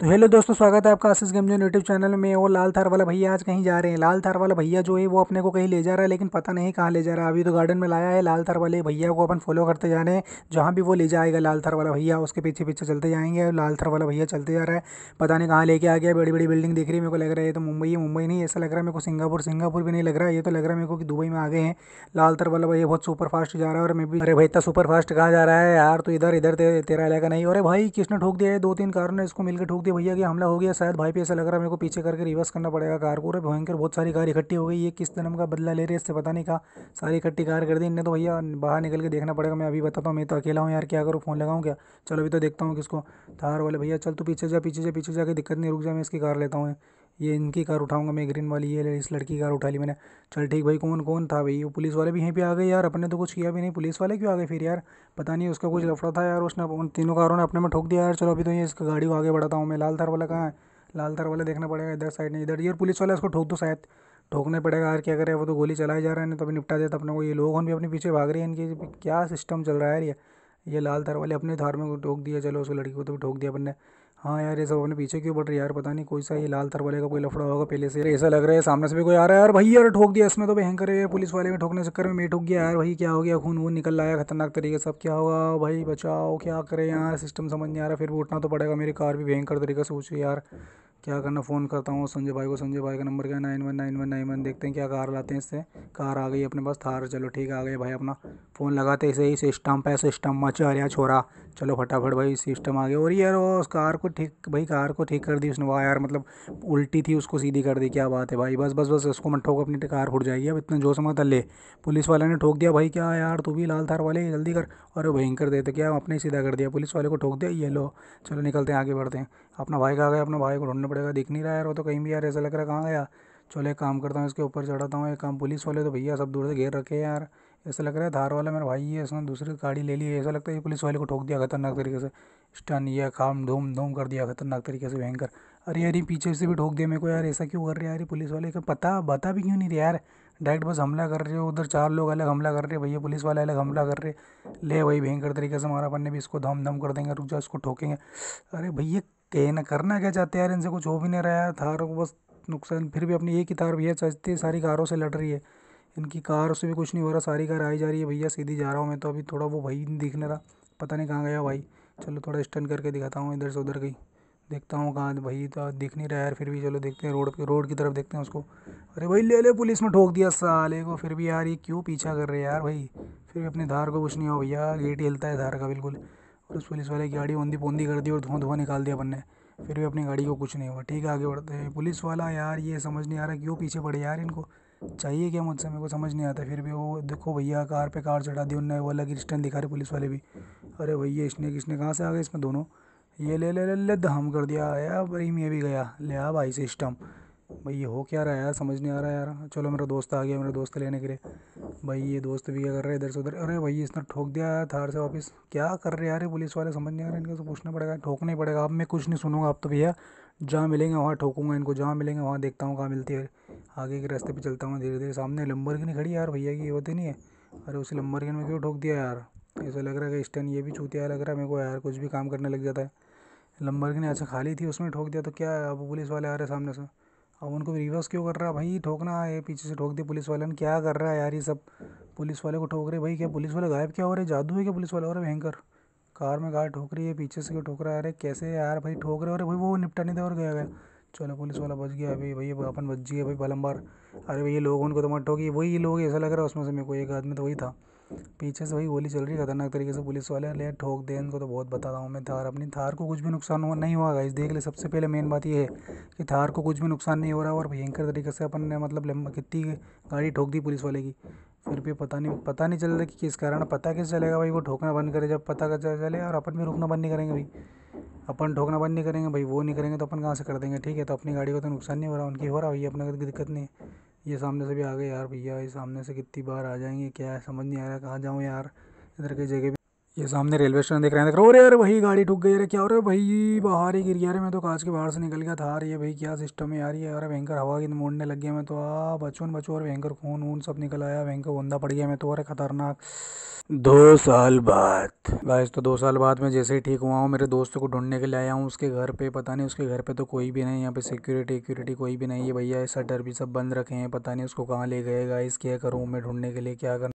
तो हेलो दोस्तों स्वागत है आपका आशीष गमजन यूट्यूब चैनल में वो लाल थार वाला भैया आज कहीं जा रहे हैं लाल थार वाला भैया जो है वो अपने को कहीं ले जा रहा है लेकिन पता नहीं कहाँ ले जा रहा है अभी तो गार्डन में लाया है लाल थार वाले भैया को अपन फॉलो करते जा रहे हैं जहाँ भी वो ले जाएगा लाल थार वाला भैया उसके पीछे पीछे चलते जाएंगे लाल थार वाला भैया चलते जा रहा है पता नहीं कहाँ लेके आ गया बड़ी बड़ी बिल्डिंग दिख रही है मेरे को लग रहा है ये तो मुंबई है मुंबई नहीं ऐसा लग रहा है मेरे को सिंगापुर सिंगापुर भी नहीं लग रहा है ये तो लग रहा है मेरे को कि दुबई में आ गए हैं लाल थार वाला भैया बहुत सुपरफास्ट जा रहा है और मैं भी अरे भाई इतना सुपरफास्ट कहाँ जा रहा है यार तो इधर इधर तेरा इलाका नहीं अरे भाई किसने ठोक दिया है दो तीन कारों ने इसको मिलकर ठोक लगती भैया कि हमला हो गया शायद भाई पे ऐसा लग रहा है मेरे को पीछे करके रिवर्स करना पड़ेगा कार को भयंकर बहुत सारी कार इकट्ठी हो गई ये किस जन्म का बदला ले रहे इससे पता नहीं कहा सारी इकट्ठी कार कर दी इन्हें तो भैया बाहर निकल के देखना पड़ेगा मैं अभी बताता हूँ मैं तो अकेला हूँ यार क्या करूँ फ़ोन लगाऊँ क्या चलो अभी तो देखता हूँ किसको थार वाले भैया चल तू पीछे जा पीछे जा पीछे जाके दिक्कत नहीं रुक जा मैं इसकी कार लेता हूँ ये इनकी कार उठाऊंगा मैं ग्रीन वाली ये इस लड़की की कार उठा ली मैंने चल ठीक भाई कौन कौन था भाई वो पुलिस वाले भी यहीं पे आ गए यार अपने तो कुछ किया भी नहीं पुलिस वाले क्यों आ गए फिर यार पता नहीं उसका कुछ लफड़ा था यार उसने उन तीनों कारों ने अपने में ठोक दिया यार चलो अभी तो ये इसका गाड़ी को आगे बढ़ाता हूँ मैं लाल थार वाला कहाँ है लाल थार वाला देखना पड़ेगा इधर साइड नहीं इधर ये पुलिस वाला इसको ठोक दो शायद ठोकने पड़ेगा यार क्या करे वो तो गोली चलाए जा रहा है ना तो अभी निपटा देता अपने को ये लोग भी अपने पीछे भाग रहे हैं इनके क्या सिस्टम चल रहा है यार ये लाल तार वाले अपने थार में ठोक दिया चलो उस लड़की को तो ठोक दिया अपन ने हाँ यार ये सब अपने पीछे क्यों बढ़ रही है यार पता नहीं कोई सा ये लाल तार वाले का कोई लफड़ा होगा पहले से ऐसा लग रहा है सामने से भी कोई आ रहा है यार भाई यार ठोक दिया इसमें तो भयंकर है पुलिस वाले में ठोकने चक्कर में मैं ठोक गया यार भाई क्या हो गया खून वून निकल रहा है खतरनाक तरीके से अब क्या होगा भाई बचाओ क्या करें यार सिस्टम समझ नहीं आ रहा फिर वो उठना तो पड़ेगा मेरी कार भी भयंकर तरीके से पूछी यार क्या करना फ़ोन करता हूँ संजय भाई को संजय भाई का नंबर क्या nine one nine one nine one देखते हैं क्या कार लाते हैं इससे कार आ गई अपने पास थार चलो ठीक आ गए भाई अपना फ़ोन लगाते इसे ही सिस्टम पे सिस्टम मचा रहा छोरा चलो फटाफट भाई सिस्टम आ गया और यार उस कार को ठीक भाई कार को ठीक कर दी उसने वहाँ यार मतलब उल्टी थी उसको सीधी कर दी क्या बात है भाई बस बस बस उसको मत ठोक अपनी कार फुट जाएगी अब इतना जो से मत ले पुलिस वाले ने ठोक दिया भाई क्या यार तू भी लाल थार वाले जल्दी कर अरे भयंकर देते क्या अपने सीधा कर दिया पुलिस वाले को ठोक दिया ये लो चलो निकलते हैं आगे बढ़ते हैं अपना भाई कहाँ गया अपना भाई को ढूंढना पड़ेगा दिख नहीं रहा यार वो तो कहीं भी यार ऐसा लग रहा है कहाँ गया चलो एक काम करता हूँ इसके ऊपर चढ़ाता हूँ एक काम पुलिस वाले तो भैया सब दूर से घेर रखे हैं यार ऐसा लग रहा है धार वाला मेरा भाई है इसने दूसरी गाड़ी ले ली है ऐसा लगता है ये पुलिस वाले को ठोक दिया खतरनाक तरीके से स्टन या काम धूम धूम कर दिया खतरनाक तरीके से भयंकर अरे यार पीछे से भी ठोक दिया मेरे को यार ऐसा क्यों कर रहे यार पुलिस वाले का पता बता भी क्यों नहीं रहा यार डायरेक्ट बस हमला कर रहे हो उधर चार लोग अलग हमला कर रहे हैं भैया पुलिस वाले अलग हमला कर रहे ले भाई भयंकर तरीके से हमारा पन्ने भी इसको धम धम कर देंगे रुक जाओ इसको ठोकेंगे अरे भैया कहीं ना करना क्या चाहते यार इनसे कुछ हो भी नहीं रहा है थार को बस नुकसान फिर भी अपनी एक ही थार भैया है सारी कारों से लड़ रही है इनकी कार से भी कुछ नहीं हो रहा सारी कार आई जा रही है भैया सीधी जा रहा हूँ मैं तो अभी थोड़ा वो भाई नहीं दिखने रहा पता नहीं कहाँ गया भाई चलो थोड़ा स्टन करके दिखाता हूँ इधर से उधर गई देखता हूँ कहाँ भाई तो दिख नहीं रहा यार फिर भी चलो देखते हैं रोड पे रोड की तरफ देखते हैं उसको अरे भाई ले ले पुलिस में ठोक दिया साले को फिर भी यार ये क्यों पीछा कर रहे हैं यार भाई फिर भी अपने धार को कुछ नहीं हो भैया गेट हिलता है धार का बिल्कुल और उस पुलिस वाले की गाड़ी बंदी बूंदी कर दी और धुआं धुआं निकाल दिया अपन ने फिर भी अपनी गाड़ी को कुछ नहीं हुआ ठीक है आगे बढ़ते हैं पुलिस वाला यार ये समझ नहीं आ रहा क्यों पीछे पड़े यार इनको चाहिए क्या मुझसे मेरे को समझ नहीं आता फिर भी वो देखो भैया कार पे कार चढ़ा दी उनने वो अलग स्टैंड दिखा रहे पुलिस वाले भी अरे भैया इसने किसने कहाँ से आ गए इसमें दोनों ये ले ले ले, ले दम कर दिया या भाई मैं भी गया ले आ भाई सिस्टम भाई ये हो क्या रहा है यार समझ नहीं आ रहा है यार चलो मेरा दोस्त आ गया मेरे दोस्त लेने के लिए भाई ये दोस्त भी क्या कर रहे हैं इधर से उधर अरे भाई इसने ठोक दिया थार से वापस क्या कर रहे यार पुलिस वाले समझ नहीं आ रहे इनके से पूछना पड़ेगा ठोकना ही पड़ेगा अब मैं कुछ नहीं सुनूंगा आप तो भैया जहाँ मिलेंगे वहाँ ठोकूंगा इनको जहाँ मिलेंगे वहाँ देखता हूँ कहाँ मिलती है आगे के रास्ते पर चलता हूँ धीरे धीरे सामने लम्बरगिनी खड़ी यार भैया की होती नहीं है अरे उसी लंबर में क्यों ठोक दिया यार ऐसा लग रहा है कि इस टाइम ये भी चूतिया लग रहा है मेरे को यार कुछ भी काम करने लग जाता है लम्बरगिनी अच्छा खाली थी उसमें ठोक दिया तो क्या अब पुलिस वाले आ रहे सामने से सा। अब उनको रिवर्स क्यों कर रहा भाई ठोकना है पीछे से ठोक दे पुलिस वाले ने क्या कर रहा है यार ये सब पुलिस वाले को ठोक रहे भाई क्या पुलिस वाले गायब क्या हो रहे जादू है क्या पुलिस वाले हो रहे भयंकर कार में कार ठोक रही है पीछे से क्यों ठोक रहा है अरे कैसे यार भाई ठोक रहे हो अरे भाई वो निपटाने दे और गया गया चलो पुलिस वाला बच गया अभी भाई अपन बच गए भाई पलम्बार अरे भाई ये लोग उनको तो मत ठोकी वही लोग ऐसा लग रहा है उसमें से मेरे को एक आदमी तो वही था पीछे से वही गोली चल रही है खतरनाक तरीके से पुलिस वाले ले ठोक दे इनको तो बहुत बता रहा हूँ मैं थार अपनी थार को कुछ भी नुकसान हुआ नहीं हुआ गाइस देख ले सबसे पहले मेन बात ये है कि थार को कुछ भी नुकसान नहीं हो रहा और भयंकर तरीके से अपन ने मतलब लंबा कितनी गाड़ी ठोक दी पुलिस वाले की फिर भी पता नहीं पता नहीं चल रहा कि किस कारण पता कैसे चलेगा भाई वो ठोकना बंद करे जब पता चले और अपन भी रुकना बंद नहीं करेंगे भाई अपन ठोकना बंद नहीं करेंगे भाई वो नहीं करेंगे तो अपन कहाँ से कर देंगे ठीक है तो अपनी गाड़ी को तो नुकसान नहीं हो रहा उनकी हो रहा भाई अपने तो दिक्कत नहीं है ये सामने से भी आ गए यार भैया ये सामने से कितनी बार आ जाएंगे क्या है समझ नहीं आ रहा कहाँ जाऊँ यार इधर की जगह भी ये सामने रेलवे स्टेशन देख रहे हैं देख रहे यार वही गाड़ी ठुक गई अरे क्या हो रहा है भाई बाहर ही गिर गया अरे मैं तो कांच के बाहर से निकल गया था अरे भाई क्या सिस्टम है यार ये अरे भयंकर हवा की मोड़ने लग गया मैं तो आ बचपन बचो और भयंकर खून वून सब निकल आया भयंकर गंदा पड़ गया मैं तो अरे खतरनाक दो साल बाद गाइस तो दो साल बाद मैं जैसे ही ठीक हुआ हूँ मेरे दोस्त को ढूंढने के लिए आया हूँ उसके घर पे पता नहीं उसके घर पे तो कोई भी नहीं यहाँ पे सिक्योरिटी सिक्योरिटी कोई भी नहीं है भैया शटर भी सब बंद रखे हैं पता नहीं उसको कहाँ ले गए गाइस क्या करूँ मैं ढूंढने के लिए क्या करना